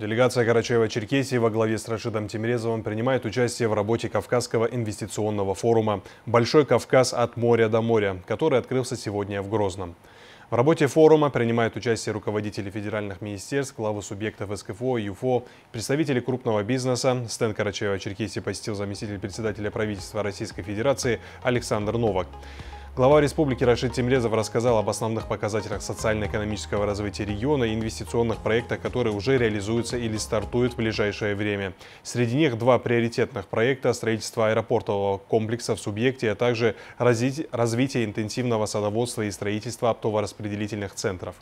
Делегация Карачаева-Черкесии во главе с Рашидом Тимирезовым принимает участие в работе Кавказского инвестиционного форума «Большой Кавказ от моря до моря», который открылся сегодня в Грозном. В работе форума принимают участие руководители федеральных министерств, главы субъектов СКФО и ЮФО, представители крупного бизнеса. Стенд Карачаева-Черкесии посетил заместитель председателя правительства Российской Федерации Александр Новак. Глава республики Рашид Тимрезов рассказал об основных показателях социально-экономического развития региона и инвестиционных проектах, которые уже реализуются или стартуют в ближайшее время. Среди них два приоритетных проекта – строительство аэропортового комплекса в субъекте, а также развитие интенсивного садоводства и строительство оптово-распределительных центров.